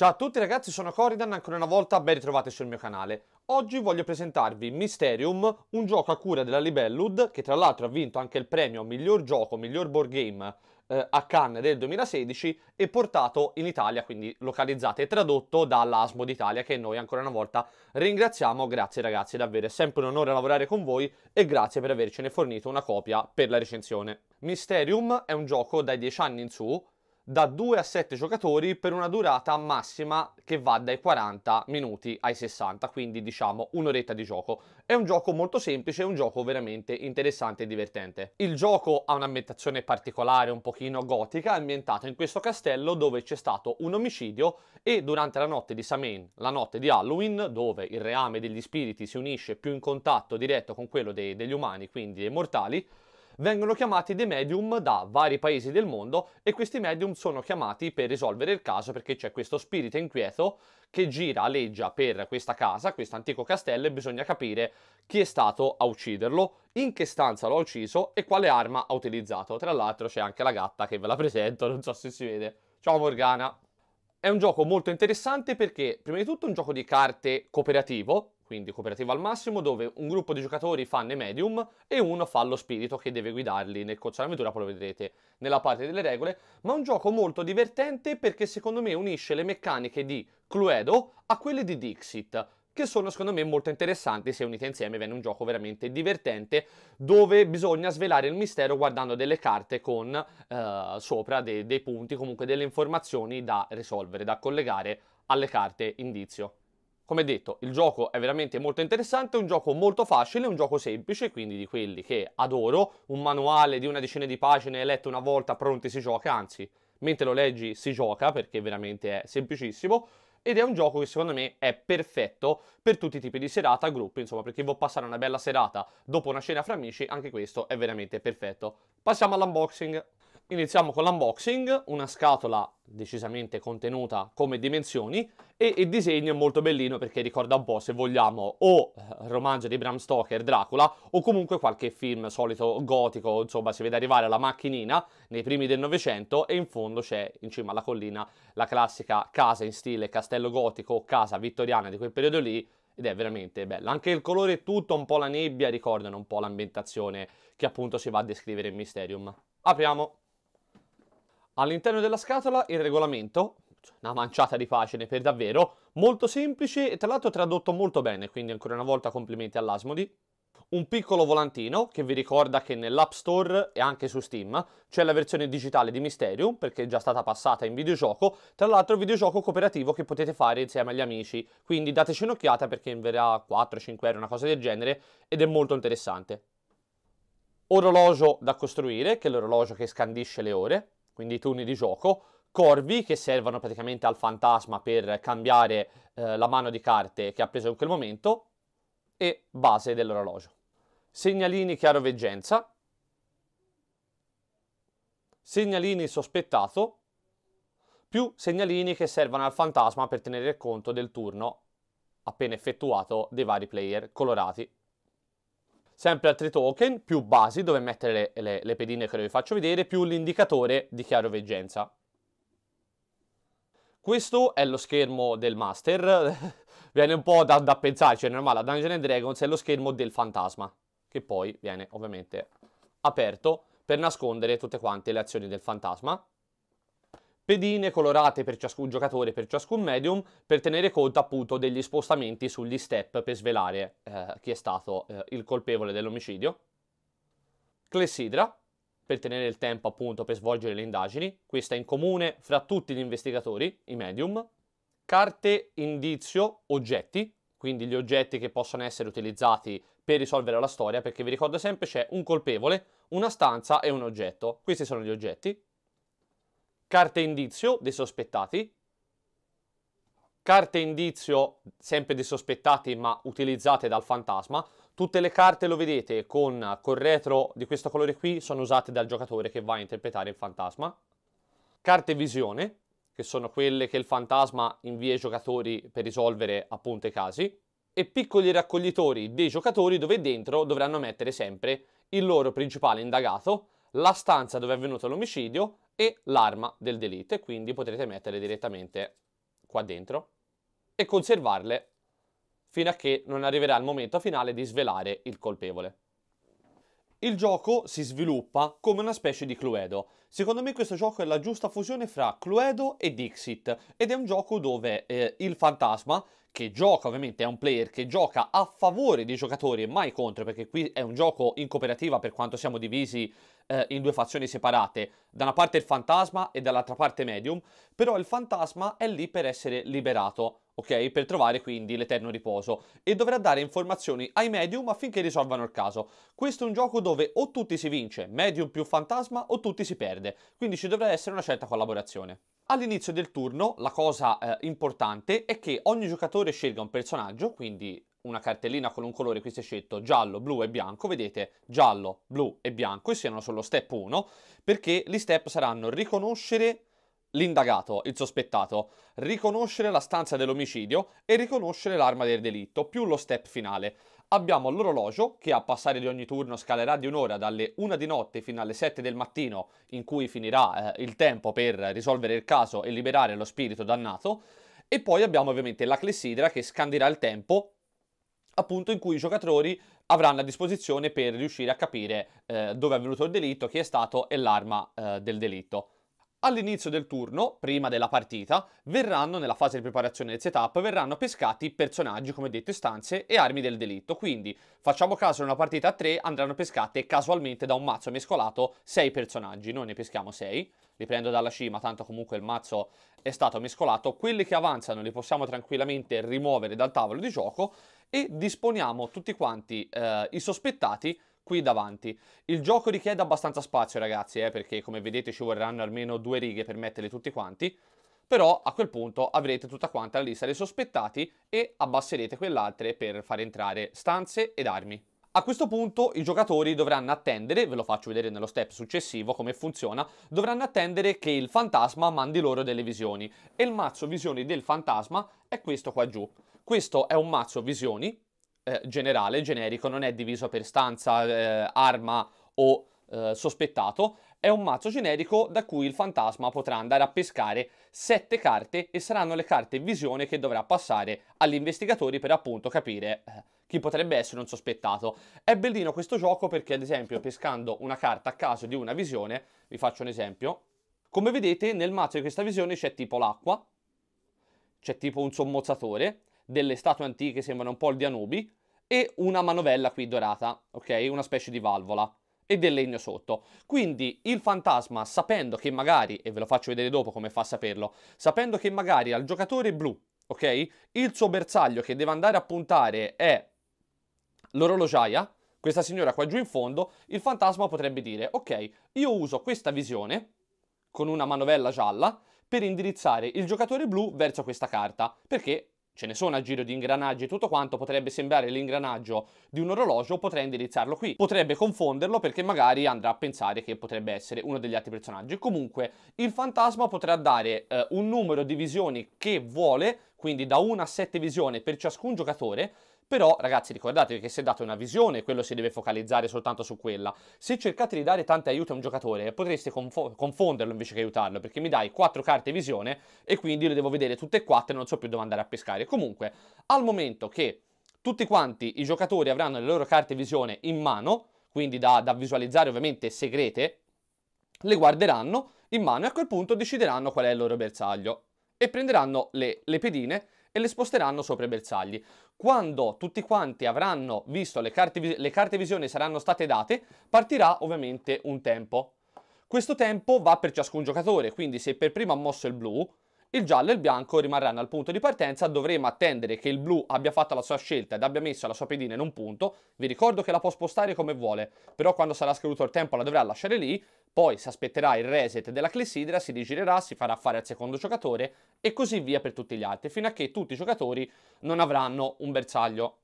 Ciao a tutti ragazzi, sono Coridan, ancora una volta ben ritrovati sul mio canale. Oggi voglio presentarvi Mysterium, un gioco a cura della Libellud, che tra l'altro ha vinto anche il premio miglior gioco, miglior board game eh, a Cannes del 2016 e portato in Italia, quindi localizzato e tradotto dall'Asmo d'Italia, che noi ancora una volta ringraziamo. Grazie ragazzi, davvero è sempre un onore lavorare con voi e grazie per avercene fornito una copia per la recensione. Mysterium è un gioco dai 10 anni in su, da 2 a 7 giocatori per una durata massima che va dai 40 minuti ai 60, quindi diciamo un'oretta di gioco. È un gioco molto semplice, è un gioco veramente interessante e divertente. Il gioco ha un'ambientazione particolare, un pochino gotica, ambientato in questo castello dove c'è stato un omicidio e durante la notte di Samen, la notte di Halloween, dove il reame degli spiriti si unisce più in contatto diretto con quello dei, degli umani, quindi dei mortali, vengono chiamati dei medium da vari paesi del mondo e questi medium sono chiamati per risolvere il caso perché c'è questo spirito inquieto che gira, aleggia per questa casa, questo antico castello e bisogna capire chi è stato a ucciderlo, in che stanza l'ha ucciso e quale arma ha utilizzato. Tra l'altro c'è anche la gatta che ve la presento, non so se si vede. Ciao Morgana! È un gioco molto interessante perché, prima di tutto, è un gioco di carte cooperativo, quindi cooperativa al massimo, dove un gruppo di giocatori fanno i medium e uno fa lo spirito che deve guidarli nel Coccia l'avventura, poi lo vedrete nella parte delle regole, ma un gioco molto divertente perché secondo me unisce le meccaniche di Cluedo a quelle di Dixit, che sono secondo me molto interessanti se unite insieme viene un gioco veramente divertente dove bisogna svelare il mistero guardando delle carte con eh, sopra de dei punti, comunque delle informazioni da risolvere, da collegare alle carte indizio. Come detto, il gioco è veramente molto interessante, è un gioco molto facile, un gioco semplice, quindi di quelli che adoro, un manuale di una decina di pagine letto una volta, pronti si gioca, anzi, mentre lo leggi si gioca perché veramente è semplicissimo ed è un gioco che secondo me è perfetto per tutti i tipi di serata, gruppi, insomma, perché vuoi passare una bella serata dopo una cena fra amici, anche questo è veramente perfetto. Passiamo all'unboxing. Iniziamo con l'unboxing, una scatola decisamente contenuta come dimensioni e il disegno è molto bellino perché ricorda un po', se vogliamo, o il eh, romanzo di Bram Stoker, Dracula, o comunque qualche film solito gotico, insomma, si vede arrivare la macchinina nei primi del Novecento e in fondo c'è, in cima alla collina, la classica casa in stile castello gotico, o casa vittoriana di quel periodo lì, ed è veramente bella. Anche il colore e tutto, un po' la nebbia, ricordano un po' l'ambientazione che appunto si va a descrivere in Mysterium. Apriamo! All'interno della scatola il regolamento, Esatto, una manciata di pagine per davvero, molto semplice e tra l'altro tradotto molto bene, quindi ancora una volta complimenti all'Asmodi. Un piccolo volantino che vi ricorda che nell'App Store e anche su Steam c'è la versione digitale di Mysterium perché è già stata passata in videogioco, tra l'altro è un videogioco cooperativo che potete fare insieme agli amici, quindi dateci un'occhiata perché inverrà 4-5 euro, una cosa del genere, ed è molto interessante. Orologio da costruire, che è l'orologio che scandisce le ore, quindi i turni di gioco, corvi che servono praticamente al fantasma per cambiare eh, la mano di carte che ha preso in quel momento e base dell'orologio. Segnalini chiaroveggenza, segnalini sospettato, più segnalini che servono al fantasma per tenere conto del turno appena effettuato dei vari player colorati. Sempre altri token, più basi dove mettere le, le, le pedine che vi faccio vedere, più l'indicatore di chiaroveggenza. Questo è lo schermo del Master, viene un po' da, da pensarci, cioè, è normale, a Dungeon Dragons è lo schermo del fantasma, che poi viene ovviamente aperto per nascondere tutte quante le azioni del fantasma. Pedine colorate per ciascun giocatore, per ciascun medium, per tenere conto appunto degli spostamenti sugli step per svelare eh, chi è stato eh, il colpevole dell'omicidio. Clessidra, per tenere il tempo appunto per svolgere le indagini, questa è in comune fra tutti gli investigatori, i medium, carte, indizio, oggetti, quindi gli oggetti che possono essere utilizzati per risolvere la storia, perché vi ricordo sempre c'è un colpevole, una stanza e un oggetto, questi sono gli oggetti, carte indizio dei sospettati, carte indizio sempre dei sospettati ma utilizzate dal fantasma, Tutte le carte, lo vedete, con, col retro di questo colore qui, sono usate dal giocatore che va a interpretare il fantasma. Carte visione, che sono quelle che il fantasma invia ai giocatori per risolvere appunto i casi. E piccoli raccoglitori dei giocatori dove dentro dovranno mettere sempre il loro principale indagato, la stanza dove è avvenuto l'omicidio e l'arma del delitto. E quindi potrete mettere direttamente qua dentro e conservarle fino a che non arriverà il momento finale di svelare il colpevole. Il gioco si sviluppa come una specie di Cluedo. Secondo me questo gioco è la giusta fusione fra Cluedo e Dixit ed è un gioco dove eh, il fantasma, che gioca ovviamente è un player che gioca a favore dei giocatori e mai contro perché qui è un gioco in cooperativa per quanto siamo divisi eh, in due fazioni separate, da una parte il fantasma e dall'altra parte medium, però il fantasma è lì per essere liberato ok? Per trovare quindi l'eterno riposo e dovrà dare informazioni ai medium affinché risolvano il caso. Questo è un gioco dove o tutti si vince, medium più fantasma, o tutti si perde, quindi ci dovrà essere una certa collaborazione. All'inizio del turno la cosa eh, importante è che ogni giocatore scelga un personaggio, quindi una cartellina con un colore, qui si è scelto giallo, blu e bianco, vedete giallo, blu e bianco e siano sullo step 1, perché gli step saranno riconoscere, l'indagato, il sospettato, riconoscere la stanza dell'omicidio e riconoscere l'arma del delitto, più lo step finale. Abbiamo l'orologio che a passare di ogni turno scalerà di un'ora dalle 1 di notte fino alle 7 del mattino in cui finirà eh, il tempo per risolvere il caso e liberare lo spirito dannato e poi abbiamo ovviamente la clessidra che scandirà il tempo appunto in cui i giocatori avranno a disposizione per riuscire a capire eh, dove è avvenuto il delitto, chi è stato e l'arma eh, del delitto. All'inizio del turno, prima della partita, verranno, nella fase di preparazione del setup, verranno pescati personaggi, come detto, istanze e armi del delitto. Quindi, facciamo caso in una partita a 3, andranno pescate casualmente da un mazzo mescolato 6 personaggi. Noi ne peschiamo 6, li prendo dalla cima, tanto comunque il mazzo è stato mescolato. Quelli che avanzano li possiamo tranquillamente rimuovere dal tavolo di gioco e disponiamo tutti quanti eh, i sospettati qui davanti. Il gioco richiede abbastanza spazio ragazzi, eh, perché come vedete ci vorranno almeno due righe per metterli tutti quanti, però a quel punto avrete tutta quanta la lista dei sospettati e abbasserete quell'altra per far entrare stanze ed armi. A questo punto i giocatori dovranno attendere, ve lo faccio vedere nello step successivo come funziona, dovranno attendere che il fantasma mandi loro delle visioni e il mazzo visioni del fantasma è questo qua giù. Questo è un mazzo visioni eh, generale, generico, non è diviso per stanza, eh, arma o eh, sospettato, è un mazzo generico da cui il fantasma potrà andare a pescare sette carte e saranno le carte visione che dovrà passare agli investigatori per appunto capire eh, chi potrebbe essere un sospettato. È bellino questo gioco perché ad esempio pescando una carta a caso di una visione, vi faccio un esempio, come vedete nel mazzo di questa visione c'è tipo l'acqua, c'è tipo un sommozzatore delle statue antiche, sembrano un po' il Dianubi, e una manovella qui dorata, ok? Una specie di valvola e del legno sotto. Quindi il fantasma, sapendo che magari, e ve lo faccio vedere dopo come fa a saperlo, sapendo che magari al giocatore blu, ok? Il suo bersaglio che deve andare a puntare è l'orologiaia, questa signora qua giù in fondo, il fantasma potrebbe dire, ok, io uso questa visione con una manovella gialla per indirizzare il giocatore blu verso questa carta, perché ce ne sono a giro di ingranaggi e tutto quanto, potrebbe sembrare l'ingranaggio di un orologio, potrei indirizzarlo qui. Potrebbe confonderlo perché magari andrà a pensare che potrebbe essere uno degli altri personaggi. Comunque, il fantasma potrà dare eh, un numero di visioni che vuole, quindi da 1 a 7 visioni per ciascun giocatore, però ragazzi ricordatevi che se date una visione quello si deve focalizzare soltanto su quella. Se cercate di dare tanti aiuti a un giocatore potreste confo- confonderlo invece che aiutarlo perché mi dai quattro carte visione e quindi le devo vedere tutte e quattro e non so più dove andare a pescare. Comunque al momento che tutti quanti i giocatori avranno le loro carte visione in mano, quindi da, da visualizzare ovviamente segrete, le guarderanno in mano e a quel punto decideranno qual è il loro bersaglio e prenderanno le, le pedine e le sposteranno sopra i bersagli. Quando tutti quanti avranno visto le carte, le carte visione saranno state date, partirà ovviamente un tempo. Questo tempo va per ciascun giocatore, quindi se per primo ha mosso il blu, il giallo e il bianco rimarranno al punto di partenza, dovremo attendere che il blu abbia fatto la sua scelta ed abbia messo la sua pedina in un punto, vi ricordo che la può spostare come vuole, però quando sarà scaduto il tempo la dovrà lasciare lì, poi si aspetterà il reset della clessidra, si rigirerà, si farà fare al secondo giocatore e così via per tutti gli altri, fino a che tutti i giocatori non avranno un bersaglio.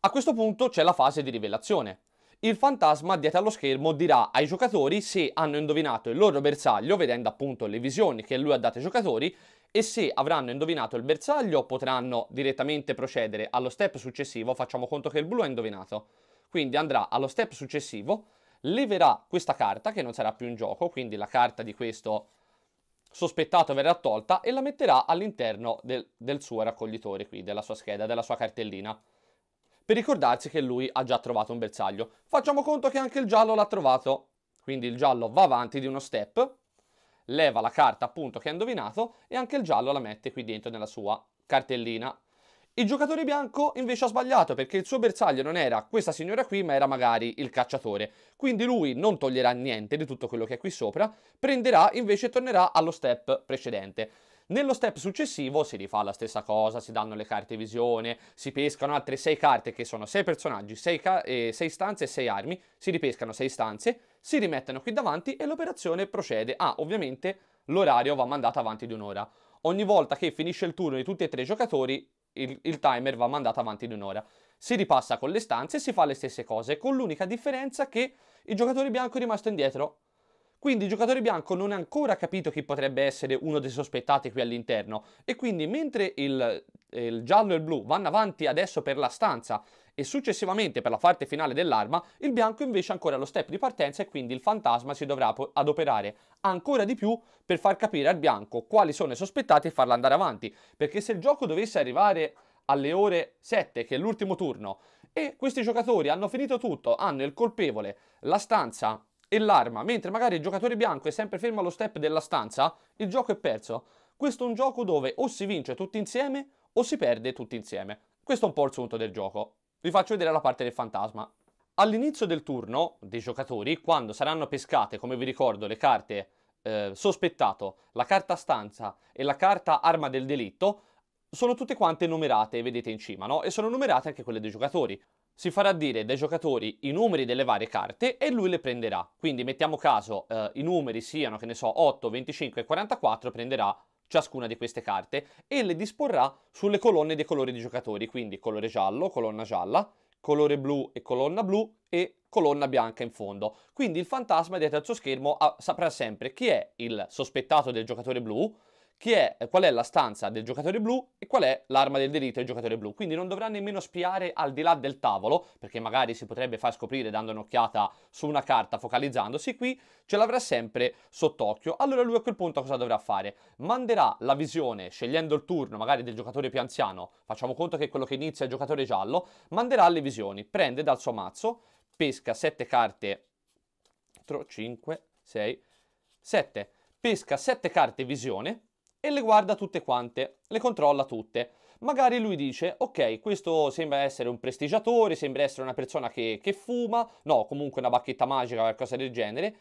A questo punto c'è la fase di rivelazione. Il fantasma dietro allo schermo dirà ai giocatori se hanno indovinato il loro bersaglio, vedendo appunto le visioni che lui ha dato ai giocatori, e se avranno indovinato il bersaglio potranno direttamente procedere allo step successivo, facciamo conto che il blu ha indovinato. Quindi andrà allo step successivo, leverà questa carta, che non sarà più in gioco, quindi la carta di questo sospettato verrà tolta e la metterà all'interno del, del suo raccoglitore qui, della sua scheda, della sua cartellina per ricordarsi che lui ha già trovato un bersaglio. Facciamo conto che anche il giallo l'ha trovato, quindi il giallo va avanti di uno step, leva la carta appunto che ha indovinato e anche il giallo la mette qui dentro nella sua cartellina. Il giocatore bianco invece ha sbagliato perché il suo bersaglio non era questa signora qui ma era magari il cacciatore. Quindi lui non toglierà niente di tutto quello che è qui sopra, prenderà invece e tornerà allo step precedente. Nello step successivo si rifà la stessa cosa, si danno le carte visione, si pescano altre 6 carte che sono 6 personaggi, 6 eh, stanze e 6 armi, si ripescano 6 stanze, si rimettono qui davanti e l'operazione procede. Ah, ovviamente l'orario va mandato avanti di un'ora. Ogni volta che finisce il turno di tutti e tre i giocatori, il, il timer va mandato avanti di un'ora. Si ripassa con le stanze e si fa le stesse cose, con l'unica differenza che il giocatore bianco è rimasto indietro quindi il giocatore bianco non ha ancora capito chi potrebbe essere uno dei sospettati qui all'interno e quindi mentre il, il giallo e il blu vanno avanti adesso per la stanza e successivamente per la parte finale dell'arma, il bianco invece ancora lo step di partenza e quindi il fantasma si dovrà adoperare ancora di più per far capire al bianco quali sono i sospettati e farla andare avanti, perché se il gioco dovesse arrivare alle ore 7, che è l'ultimo turno, e questi giocatori hanno finito tutto, hanno il colpevole, la stanza e l'arma, mentre magari il giocatore bianco è sempre fermo allo step della stanza, il gioco è perso. Questo è un gioco dove o si vince tutti insieme o si perde tutti insieme. Questo è un po' il punto del gioco. Vi faccio vedere la parte del fantasma. All'inizio del turno dei giocatori, quando saranno pescate, come vi ricordo, le carte eh, sospettato, la carta stanza e la carta arma del delitto, sono tutte quante numerate, vedete in cima, no? E sono numerate anche quelle dei giocatori si farà dire dai giocatori i numeri delle varie carte e lui le prenderà. Quindi mettiamo caso eh, i numeri siano, che ne so, 8, 25 e 44, prenderà ciascuna di queste carte e le disporrà sulle colonne dei colori di giocatori, quindi colore giallo, colonna gialla, colore blu e colonna blu e colonna bianca in fondo. Quindi il fantasma dietro al suo schermo ah, saprà sempre chi è il sospettato del giocatore blu, è, eh, qual è la stanza del giocatore blu e qual è l'arma del delitto del giocatore blu. Quindi non dovrà nemmeno spiare al di là del tavolo, perché magari si potrebbe far scoprire dando un'occhiata su una carta focalizzandosi qui, ce l'avrà sempre sott'occhio. Allora lui a quel punto cosa dovrà fare? Manderà la visione, scegliendo il turno magari del giocatore più anziano, facciamo conto che è quello che inizia è il giocatore giallo, manderà le visioni, prende dal suo mazzo, pesca 7 carte, 4, 5, 6, 7, pesca 7 carte visione, e le guarda tutte quante, le controlla tutte. Magari lui dice, ok, questo sembra essere un prestigiatore, sembra essere una persona che, che fuma, no, comunque una bacchetta magica o qualcosa del genere,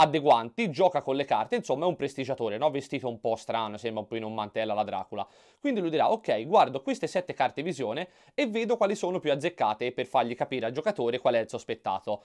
ha dei guanti, gioca con le carte, insomma è un prestigiatore, no? vestito un po' strano, sembra un po' in un mantello alla Dracula. Quindi lui dirà, ok, guardo queste sette carte visione e vedo quali sono più azzeccate per fargli capire al giocatore qual è il sospettato.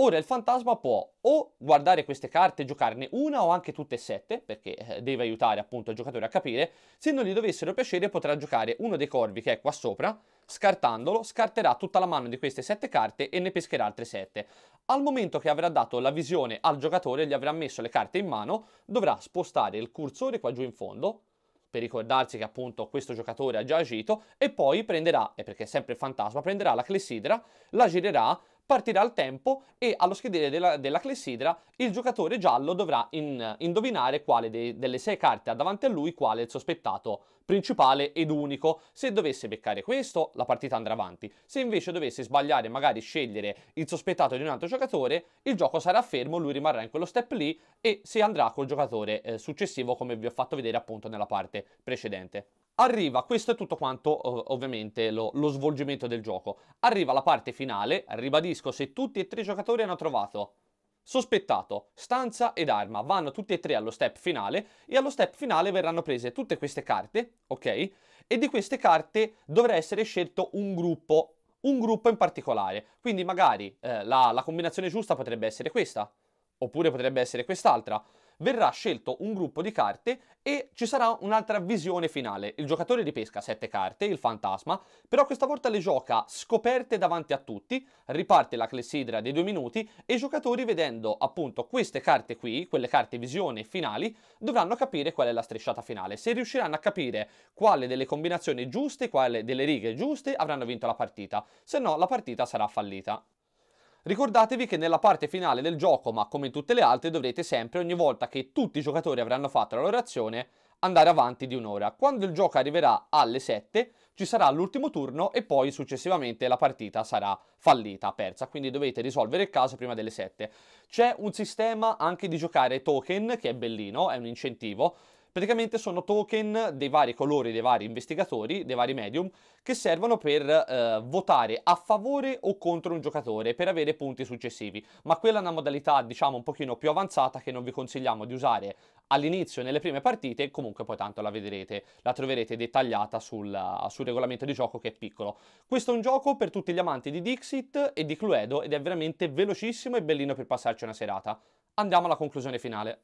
Ora il fantasma può o guardare queste carte, giocarne una o anche tutte e sette, perché eh, deve aiutare appunto il giocatore a capire, se non gli dovessero piacere potrà giocare uno dei corvi che è qua sopra, scartandolo, scarterà tutta la mano di queste sette carte e ne pescherà altre sette. Al momento che avrà dato la visione al giocatore, gli avrà messo le carte in mano, dovrà spostare il cursore qua giù in fondo, per ricordarsi che appunto questo giocatore ha già agito e poi prenderà, e perché è sempre il fantasma, prenderà la clessidra, la girerà, partirà il tempo e allo schedere della, della clessidra il giocatore giallo dovrà in, indovinare quale dei, delle sei carte ha davanti a lui quale è il sospettato principale ed unico. Se dovesse beccare questo, la partita andrà avanti. Se invece dovesse sbagliare e magari scegliere il sospettato di un altro giocatore, il gioco sarà fermo, lui rimarrà in quello step lì e si andrà col giocatore eh, successivo come vi ho fatto vedere appunto nella parte precedente. Arriva, questo è tutto quanto ovviamente lo, lo, svolgimento del gioco. Arriva la parte finale, ribadisco, se tutti e tre i giocatori hanno trovato sospettato, stanza ed arma, vanno tutti e tre allo step finale e allo step finale verranno prese tutte queste carte, ok? E di queste carte dovrà essere scelto un gruppo, un gruppo in particolare. Quindi magari eh, la, la combinazione giusta potrebbe essere questa, oppure potrebbe essere quest'altra verrà scelto un gruppo di carte e ci sarà un'altra visione finale. Il giocatore ripesca sette carte, il fantasma, però questa volta le gioca scoperte davanti a tutti, riparte la clessidra dei due minuti e i giocatori vedendo appunto queste carte qui, quelle carte visione finali, dovranno capire qual è la strisciata finale. Se riusciranno a capire quale delle combinazioni giuste, quale delle righe giuste, avranno vinto la partita, se no la partita sarà fallita. Ricordatevi che nella parte finale del gioco, ma come in tutte le altre, dovrete sempre, ogni volta che tutti i giocatori avranno fatto la loro azione, andare avanti di un'ora. Quando il gioco arriverà alle 7 ci sarà l'ultimo turno e poi successivamente la partita sarà fallita, persa, quindi dovete risolvere il caso prima delle 7. C'è un sistema anche di giocare token che è bellino, è un incentivo, Praticamente sono token dei vari colori, dei vari investigatori, dei vari medium, che servono per eh, votare a favore o contro un giocatore per avere punti successivi. Ma quella è una modalità, diciamo, un pochino più avanzata che non vi consigliamo di usare all'inizio nelle prime partite, comunque poi tanto la vedrete, la troverete dettagliata sul, sul regolamento di gioco che è piccolo. Questo è un gioco per tutti gli amanti di Dixit e di Cluedo ed è veramente velocissimo e bellino per passarci una serata. Andiamo alla conclusione finale.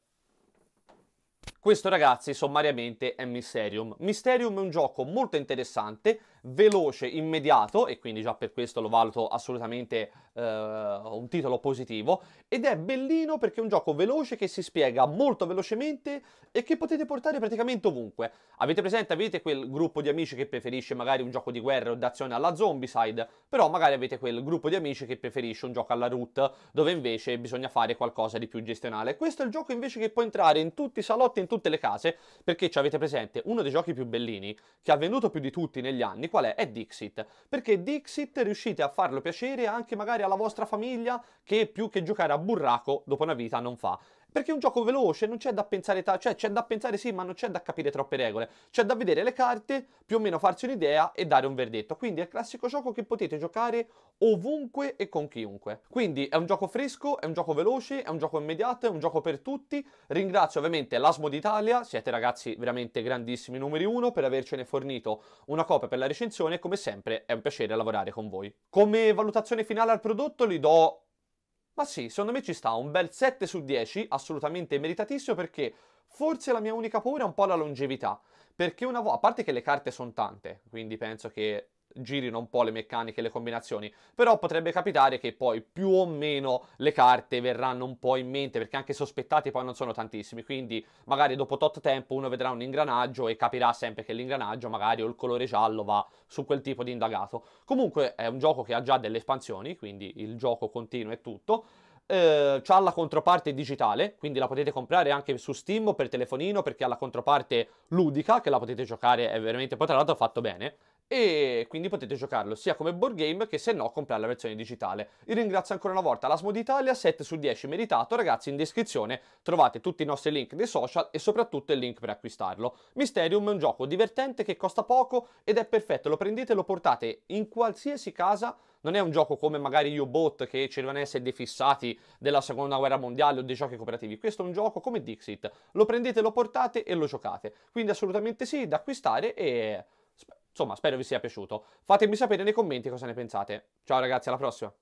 Questo ragazzi sommariamente è Mysterium. Mysterium è un gioco molto interessante, veloce, immediato e quindi già per questo lo valuto assolutamente eh, un titolo positivo ed è bellino perché è un gioco veloce che si spiega molto velocemente e che potete portare praticamente ovunque. Avete presente, avete quel gruppo di amici che preferisce magari un gioco di guerra o d'azione alla Zombicide, però magari avete quel gruppo di amici che preferisce un gioco alla Root dove invece bisogna fare qualcosa di più gestionale. Questo è il gioco invece che può entrare in tutti i salotti, in tutti tutte le case, perché ci avete presente uno dei giochi più bellini, che ha venduto più di tutti negli anni, qual è? È Dixit. Perché Dixit riuscite a farlo piacere anche magari alla vostra famiglia, che più che giocare a burraco dopo una vita non fa perché è un gioco veloce, non c'è da pensare, ta- cioè c'è da pensare sì, ma non c'è da capire troppe regole, c'è da vedere le carte, più o meno farsi un'idea e dare un verdetto. Quindi è il classico gioco che potete giocare ovunque e con chiunque. Quindi è un gioco fresco, è un gioco veloce, è un gioco immediato, è un gioco per tutti. Ringrazio ovviamente l'Asmo d'Italia, siete ragazzi veramente grandissimi numeri uno per avercene fornito una copia per la recensione e come sempre è un piacere lavorare con voi. Come valutazione finale al prodotto li do... Ma sì, secondo me ci sta un bel 7 su 10, assolutamente meritatissimo perché forse la mia unica paura è un po' la longevità. Perché una volta, a parte che le carte sono tante, quindi penso che girino un po' le meccaniche e le combinazioni, però potrebbe capitare che poi più o meno le carte verranno un po' in mente, perché anche sospettati poi non sono tantissimi, quindi magari dopo tot tempo uno vedrà un ingranaggio e capirà sempre che l'ingranaggio magari o il colore giallo va su quel tipo di indagato. Comunque è un gioco che ha già delle espansioni, quindi il gioco continua e tutto. Eh, ha la controparte digitale, quindi la potete comprare anche su Steam o per telefonino perché ha la controparte ludica che la potete giocare, è veramente poi tra l'altro fatto bene, e quindi potete giocarlo sia come board game che se no comprare la versione digitale. Vi ringrazio ancora una volta l'Asmo d'Italia, 7 su 10 meritato, ragazzi in descrizione trovate tutti i nostri link dei social e soprattutto il link per acquistarlo. Mysterium è un gioco divertente che costa poco ed è perfetto, lo prendete e lo portate in qualsiasi casa non è un gioco come magari U-Bot che ci devono essere dei fissati della seconda guerra mondiale o dei giochi cooperativi, questo è un gioco come Dixit, lo prendete, lo portate e lo giocate, quindi assolutamente sì, da acquistare e Insomma, spero vi sia piaciuto. Fatemi sapere nei commenti cosa ne pensate. Ciao ragazzi, alla prossima!